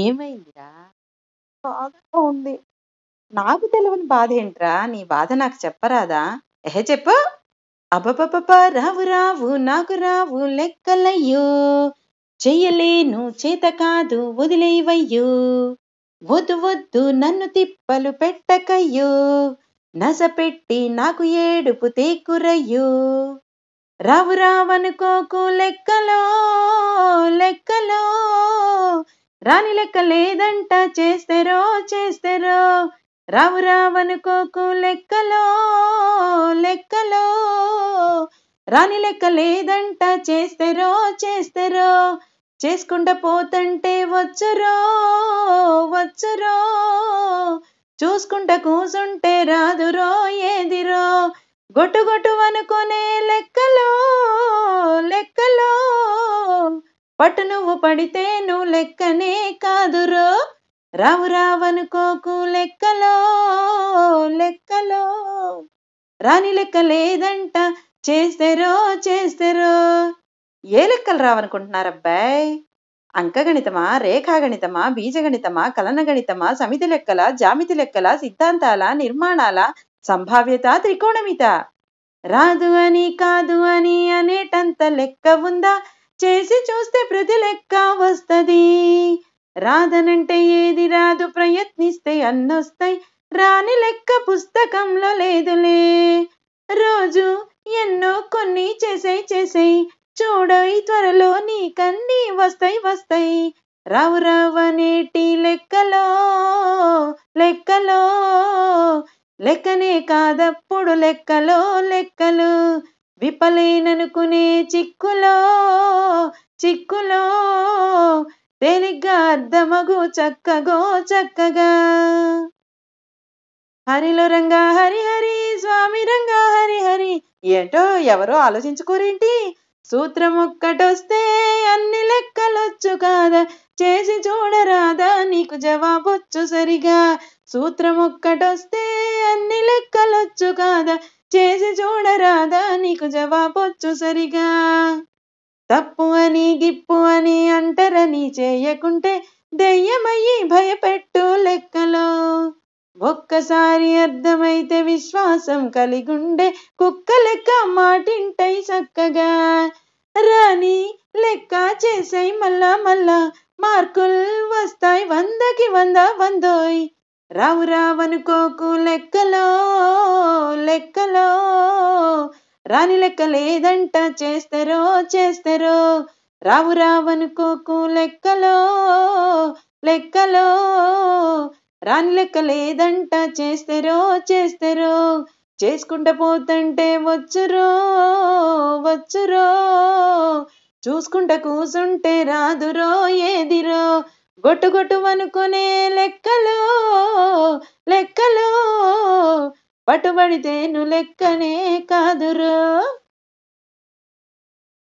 ఏమైందిరా? ఉంది. నాకు తెలవని ఏంట్రా నీ బాధ నాకు చెప్పరాదా? ఎహ చెప్పు. అబ్బబ్బబ్బబ్బ రావు రావు నాకు రావు లెక్కలయ్యో చెయ్యలేను చేత కాదు వదిలేవయ్యో వద్దు వద్దు నన్ను తిప్పలు పెట్టకయ్యో నసపెట్టి నాకు ఏడుపు తేకురయ్యో రావు రావనుకోకు లెక్కలో లెక్కలో రాని లెక్క లేదంట చేస్తారో చేస్తారో రావు రావనుకోకు లెక్కలో లెక్కలో రాని లెక్క లేదంట చేస్తారో చేస్తారో చేసుకుంటా పోతంటే వచ్చరో వచ్చరో చూసుకుంటా కూసుంటే రాదురో ఏదిరో గొట్టు గొట్టు అనుకునే లెక్కలో లెక్క పట్టు నువ్వు పడితే నువ్వు లెక్కనే కాదురో రావు రావనుకోకు లెక్కలో లెక్కలో రాని లెక్క లేదంట చేస్తారో చేస్తారో ఏ లెక్కలు రావనుకుంటున్నారబ్బాయ్ అంకగణితమా రేఖాగణితమా బీజగణితమా కలనగణితమా సమితి లెక్కల జామితి లెక్కల సిద్ధాంతాల నిర్మాణాల సంభావ్యత త్రికోణమిత రాదు అని కాదు అని అనేటంత లెక్క ఉందా చేసి చూస్తే ప్రతి లెక్క వస్తుంది రాదనంటే ఏది రాదు ప్రయత్నిస్తే అన్నొస్తాయి రాని లెక్క పుస్తకంలో లేదులే రోజు ఎన్నో కొన్ని చేసాయి చేసాయి చూడై త్వరలో నీకన్నీ వస్తాయి వస్తాయి రావు రావనేటి లెక్కలో లెక్కలో లెక్కనే కాదప్పుడు లెక్కలో లెక్కలు విపలేననుకునే చిక్కులో చిక్కులో తేలిగ్గా అర్థమగు చక్కగో చక్కగా హరిలో రంగా హరి హరి స్వామి రంగా హరి హరి ఏంటో ఎవరో ఆలోచించుకోరేంటి సూత్రం ఒక్కటొస్తే అన్ని లెక్కలొచ్చు కాదా చేసి చూడరాదా నీకు జవాబొచ్చు సరిగా సూత్రం ఒక్కటొస్తే అన్ని లెక్కలొచ్చు కాదా చేసి చూడరాదా నీకు జవాబొచ్చు సరిగా తప్పు అని గిప్పు అని అంటరని చేయకుంటే దెయ్యమయ్యి భయపెట్టు లెక్కలో ఒక్కసారి అర్థమైతే విశ్వాసం కలిగుండే కుక్క లెక్క మాటింటై చక్కగా రాని లెక్క చేసై మళ్ళా మళ్ళా మార్కులు వస్తాయి వందకి వంద వందోయ్ రావు రావనుకోకు లెక్కలో లెక్కలో రాని లెక్క లేదంట చేస్తారో చేస్తారో రావు రావనుకోకు లెక్కలో లెక్కలో రాని లెక్క లేదంట చేస్తారో చేస్తారో చేసుకుంటా పోతుంటే వచ్చురో వచ్చురో చూసుకుంటా కూసుంటే రాదురో ఏదిరో గొట్టుగొట్టుమనుకునే లెక్కలో లెక్కలో పట్టుబడితేను లెక్కనే కాదురో